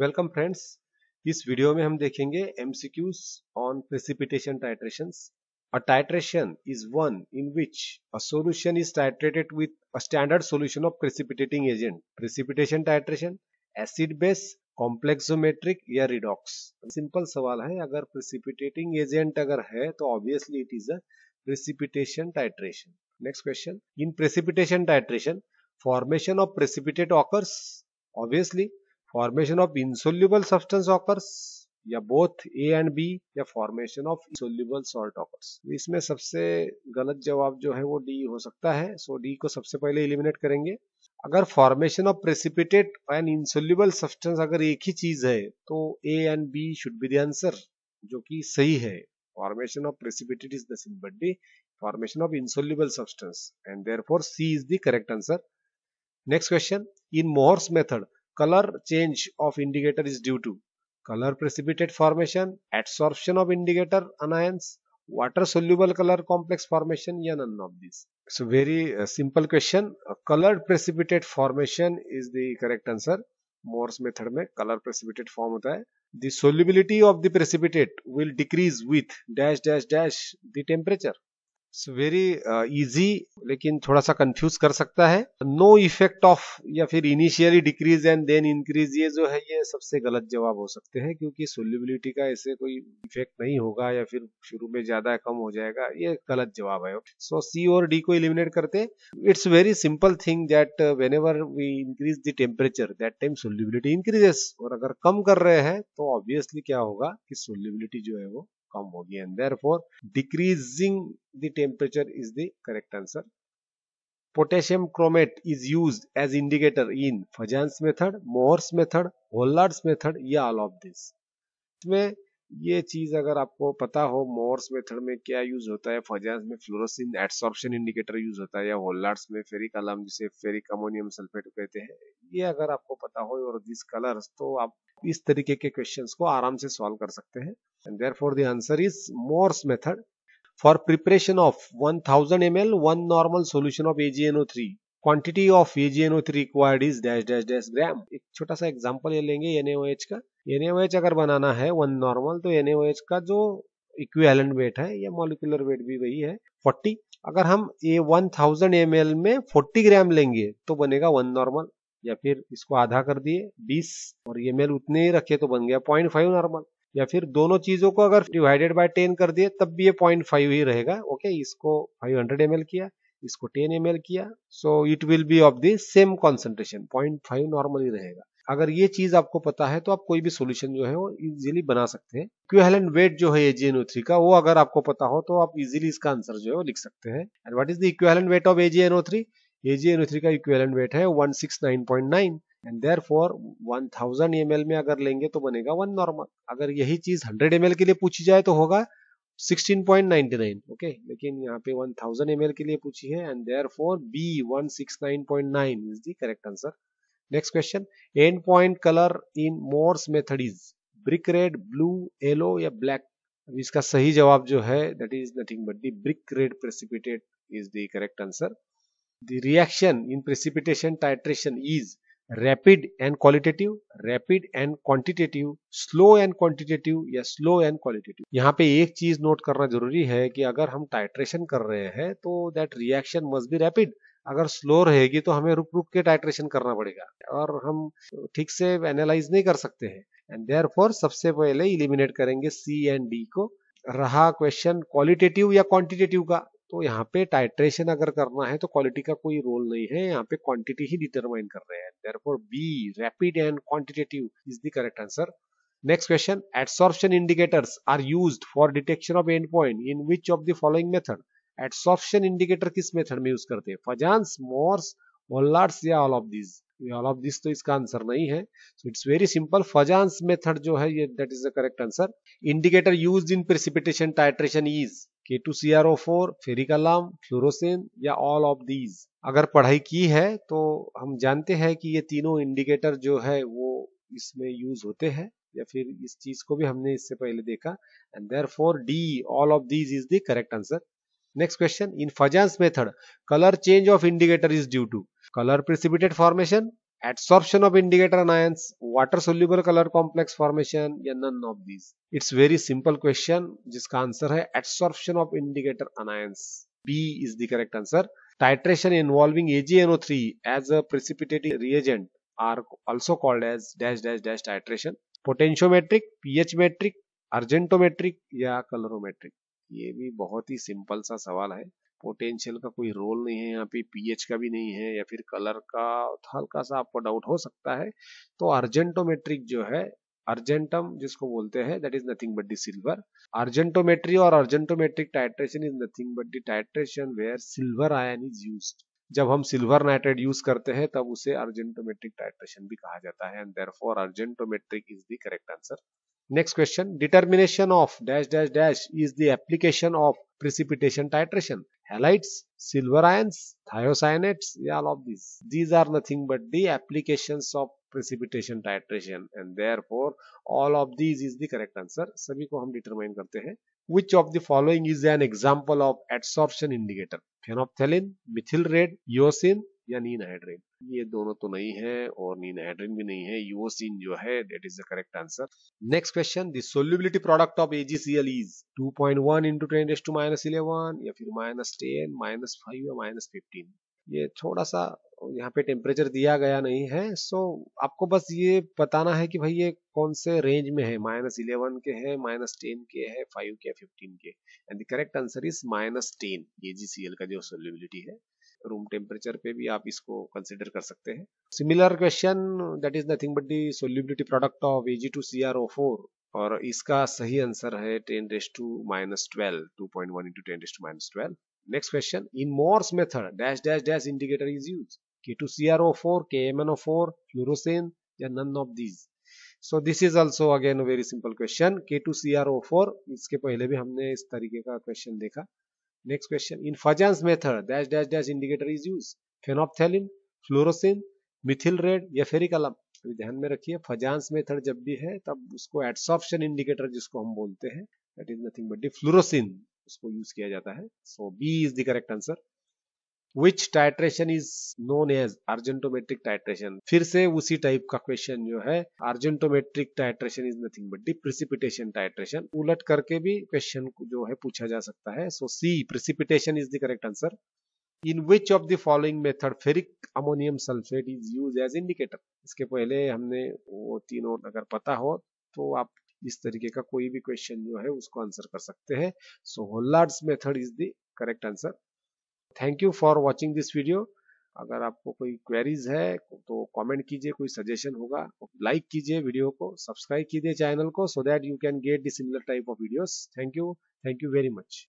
Welcome friends इस video में हम देखेंगे MCQs on precipitation titration a titration is one in which a solution is titrated with a standard solution of precipitating agent precipitation titration acid base complexometric या redox simple सवाल है अगर precipitating agent अगर है तो obviously it is a precipitation titration next question in precipitation titration formation of precipitate occurs obviously formation of insoluble substance occurs या both A and B या formation of soluble salt occurs इसमें सबसे गलत जवाब जो है वो डी हो सकता है सो so डी को सबसे पहले इलिमिनेट करेंगे अगर formation of precipitate and insoluble substance अगर एक ही चीज है तो A and B should be the answer answer जो कि सही है formation of precipitate is the D formation of insoluble substance and for C is the correct answer next question in Mohr's method color change of indicator is due to color precipitate formation, adsorption of indicator anions, water soluble color complex formation yeah none of these so very uh, simple question Color colored precipitate formation is the correct answer morse method mein color precipitate form hota hai the solubility of the precipitate will decrease with dash dash dash the temperature very easy लेकिन थोड़ा सा confuse कर सकता है no effect of या फिर initially decrease and then increase ये जो है ये सबसे गलत जवाब हो सकते हैं क्योंकि सोल्यूबिलिटी का ऐसे कोई इफेक्ट नहीं होगा या फिर शुरू में ज्यादा कम हो जाएगा ये गलत जवाब है सो सी और डी को इलिमिनेट करते it's very simple thing that whenever we increase the temperature that time solubility increases और अगर कम कर रहे हैं तो ऑब्वियसली क्या होगा कि सोल्यूबिलिटी जो है वो कम होगी and therefore decreasing the temperature is the correct answer potassium chromate is used as indicator in Fajans method Mohr's method Volhard's method या ऑल ऑफ दिस ये चीज अगर आपको पता हो मोर्स मेथड में क्या यूज होता है फजांस में फ्लोरोसिन एडसॉर्प्शन इंडिकेटर यूज होता है या होल्लार्ड्स में फेरिक अलाम जिसे फेरिक अमोनियम सल्फेट कहते हैं ये अगर आपको पता हो और दिस कलर्स तो आप इस तरीके के क्वेश्चंस को आराम से सॉल्व कर सकते हैं and therefore the answer is Mohr's method for preparation of 1000 thousand M L one normal solution of AgNO three quantity of AgNO three required is dash dash dash gram एक छोटा सा example ये लेंगे NaOH का NaOH अगर बनाना है one normal तो NaOH का जो इक्विवेलेंट वेट है या मोलिकुलर वेट भी वही है 40 अगर हम ए 1000 थाउजेंड एम में 40 ग्राम लेंगे तो बनेगा वन नॉर्मल या फिर इसको आधा कर दिए बीस और ये मेल उतने ही रखे तो बन गया पॉइंट फाइव नॉर्मल या फिर दोनों चीजों को अगर डिवाइडेड बाय टेन कर दिए तब भी ये पॉइंट फाइव ही रहेगा ओके इसको फाइव हंड्रेड एम किया इसको टेन एम किया so it will be of the same concentration point five normal ही रहेगा अगर ये चीज आपको पता है तो आप कोई भी सोल्यूशन जो है वो इजीली बना सकते हैं इक्विवेलेंट वेट जो है एजीएनओ थ्री का वो अगर आपको पता हो तो आप इजीली इसका आंसर जो है वो लिख सकते हैं and what is the equivalent weight of AgNO three AgNO3 का इक्वेलेंट वेट है 169.9 and therefore one thousand में अगर लेंगे तो बनेगा वन नॉर्मल अगर यही चीज 100 ml के लिए पूछी जाए तो होगा 16.99 ओके okay? लेकिन यहां पे 1000 ml के लिए पूछी है and therefore B 169.9 is the correct answer next question end point colour in Mohr's method is brick red blue yellow या ब्लैक इसका सही जवाब जो है that is nothing but the brick red precipitate is the correct answer The reaction in precipitation titration is rapid and qualitative, rapid and quantitative, slow and quantitative या slow and qualitative. यहाँ पे एक चीज नोट करना जरूरी है कि अगर हम टाइट्रेशन कर रहे हैं तो that reaction must be rapid अगर स्लो रहेगी तो हमें रुक रुक के टाइट्रेशन करना पड़ेगा और हम ठीक से एनालाइज नहीं कर सकते हैं एंड देयर फॉर सबसे पहले इलिमिनेट करेंगे सी एंड डी को रहा क्वेश्चन क्वालिटेटिव या क्वांटिटेटिव का तो यहाँ पे टाइट्रेशन अगर करना है तो क्वालिटी का कोई रोल नहीं है यहाँ पे क्वांटिटी ही डिटरमाइन कर रहे हैं therefore be rapid and quantitative is the correct answer next question adsorption indicators are used for detection of end point in which of the following method adsorption indicator किस method में use करते हैं Fajans Mohr's Volhard's या all of these all of this तो इसका answer नहीं है so it's very simple Fajans method जो है ये that is the correct answer indicator used in precipitation titration is K two C R O four ferric alum fluorescein या all of these अगर पढ़ाई की है तो हम जानते हैं कि ये तीनों इंडिकेटर जो है वो इसमें यूज होते हैं या फिर इस चीज को भी हमने इससे पहले देखा and therefore D all of these is the correct answer next question in Fajans method colour change of indicator is due to colour precipitate formation adsorption of indicator anions, water soluble color complex formation या none of these. It's very simple question jiska answer hai adsorption of indicator anions. B is the correct answer. Titration involving AgNO3 as a precipitating reagent are also called as dash dash dash titration. potentiometric ph metric argentometric ya colorimetric ये भी बहुत ही simple सा सवाल है potential का कोई role नहीं है यहाँ पे पीएच का भी नहीं है या फिर कलर का हल्का सा आपको डाउट हो सकता है तो अर्जेंटोमेट्रिक जो है अर्जेंटम जिसको बोलते हैं that is nothing but the silver argentometry और argentometric titration is nothing but the titration where silver ion is use जब हम सिल्वर नाइट्रेट यूज करते हैं तब उसे अर्जेंटोमेट्रिक टाइट्रेशन भी कहा जाता है and therefore argentometric is the correct answer next question determination of dash dash dash is the application of precipitation titration halides, silver ions, thiocyanates, all of these. These are nothing but the applications of precipitation titration and therefore all of these is the correct answer. सभी को हम determine करते हैं. Which of the following is an example of adsorption indicator? Phenolphthalein, methyl red, eosin, या नीन हाइड्रेन ये दोनों तो नहीं है और नीन हाइड्रेन भी नहीं है यूओसिन जो है that is the correct answer next question the solubility product of AgCl is 2.1 into 10 raise to minus 11 या फिर माइनस 10 माइनस 5 या माइनस 15 ये थोड़ा सा यहाँ पे टेम्परेचर दिया गया नहीं है सो so, आपको बस ये बताना है कि भाई ये कौन से रेंज में है माइनस इलेवन के है माइनस टेन के है five K fifteen K and the correct answer is minus ten ये ए का जो सोल्यूबिलिटी है रूम टेम्परेचर पे भी आप इसको कंसिडर कर सकते हैं similar question that is nothing but the solubility product of Ag two C और इसका सही आंसर है ten raise to minus twelve two point one into ten raise to minus twelve next question in Mohr's method dash dash dash indicator is use K two C R O four K M N O four fluorescein या none of these so this is also again very simple question K two C R O four इसके पहले भी हमने इस तरीके का question देखा Next question. In Fajan's method, dash dash dash indicator is used. Phenolphthalein fluorescein methyl red या ferric alum अभी ध्यान में रखिए फजांस मेथड जब भी है तब उसको एडसॉप्शन इंडिकेटर जिसको हम बोलते हैं that is nothing but fluorescein उसको यूज किया जाता है so B is the correct answer which titration is known as argentometric titration फिर से उसी टाइप का क्वेश्चन जो है argentometric titration is nothing but the precipitation titration उलट करके भी क्वेश्चन जो है पूछा जा सकता है so C precipitation is the correct answer in which of the following method ferric ammonium sulphate is use as indicator इसके पहले हमने वो तीनों अगर पता हो तो आप इस तरीके का कोई भी क्वेश्चन जो है उसको आंसर कर सकते हैं so Volhard's method is the correct answer thank you for watching this video अगर आपको कोई क्वेरीज है तो कमेंट कीजिए कोई सजेशन होगा लाइक तो कीजिए वीडियो को सब्सक्राइब कीजिए चैनल को so that you can get this similar type of videos thank you thank you very much